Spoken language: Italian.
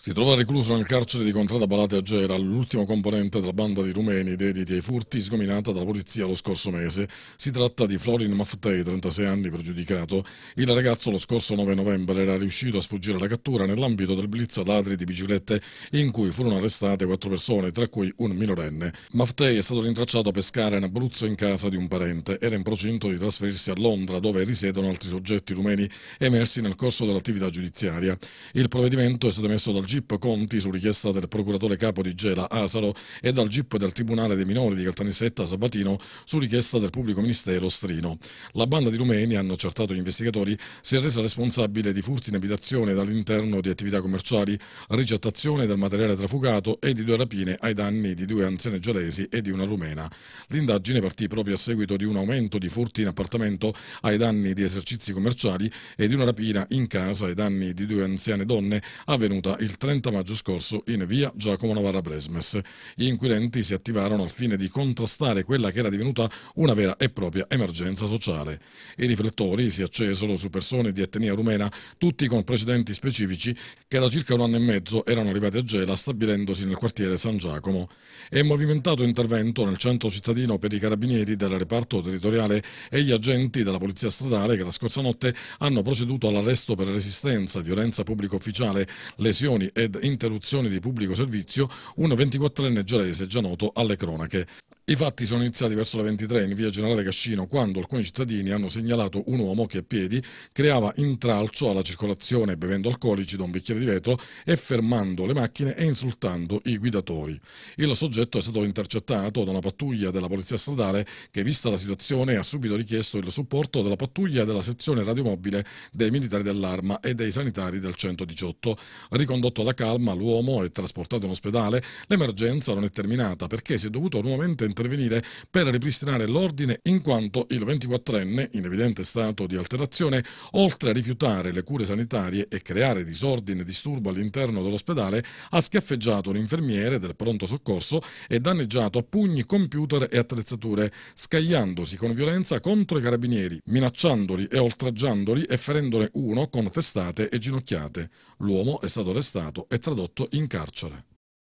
Si trova recluso nel carcere di Contrada Balate a Gera, l'ultimo componente della banda di rumeni dediti ai furti sgominata dalla polizia lo scorso mese. Si tratta di Florin Maftei, 36 anni pregiudicato. Il ragazzo lo scorso 9 novembre era riuscito a sfuggire alla cattura nell'ambito del blitz ladri di biciclette in cui furono arrestate quattro persone, tra cui un minorenne. Maftei è stato rintracciato a pescare in Abruzzo in casa di un parente. Era in procinto di trasferirsi a Londra dove risiedono altri soggetti rumeni emersi nel corso dell'attività giudiziaria. Il provvedimento è stato emesso dal GIP Conti su richiesta del procuratore capo di Gela Asaro e dal GIP del Tribunale dei minori di Caltanissetta Sabatino su richiesta del pubblico ministero Strino. La banda di rumeni, hanno accertato gli investigatori, si è resa responsabile di furti in abitazione dall'interno di attività commerciali, ricettazione del materiale trafugato e di due rapine ai danni di due anziane gelesi e di una rumena. L'indagine partì proprio a seguito di un aumento di furti in appartamento ai danni di esercizi commerciali e di una rapina in casa ai danni di due anziane donne avvenuta il 30 maggio scorso in via Giacomo Navarra Bresmes. Gli inquirenti si attivarono al fine di contrastare quella che era divenuta una vera e propria emergenza sociale. I riflettori si accesero su persone di etnia rumena, tutti con precedenti specifici, che da circa un anno e mezzo erano arrivati a Gela stabilendosi nel quartiere San Giacomo. È movimentato intervento nel centro cittadino per i carabinieri del reparto territoriale e gli agenti della polizia stradale che la scorsa notte hanno proceduto all'arresto per resistenza, violenza pubblico ufficiale, lesioni ed interruzioni di pubblico servizio, un 24enne gelese già noto alle cronache. I fatti sono iniziati verso le 23 in via Generale Cascino, quando alcuni cittadini hanno segnalato un uomo che a piedi creava intralcio alla circolazione bevendo alcolici da un bicchiere di vetro e fermando le macchine e insultando i guidatori. Il soggetto è stato intercettato da una pattuglia della Polizia Stradale che, vista la situazione, ha subito richiesto il supporto della pattuglia della sezione radiomobile dei militari dell'arma e dei sanitari del 118. Ricondotto alla calma, l'uomo è trasportato in ospedale. L'emergenza non è terminata perché si è dovuto nuovamente interrompere intervenire per ripristinare l'ordine in quanto il 24enne, in evidente stato di alterazione, oltre a rifiutare le cure sanitarie e creare disordine e disturbo all'interno dell'ospedale, ha schiaffeggiato un infermiere del pronto soccorso e danneggiato a pugni computer e attrezzature, scagliandosi con violenza contro i carabinieri, minacciandoli e oltraggiandoli e ferendone uno con testate e ginocchiate. L'uomo è stato arrestato e tradotto in carcere.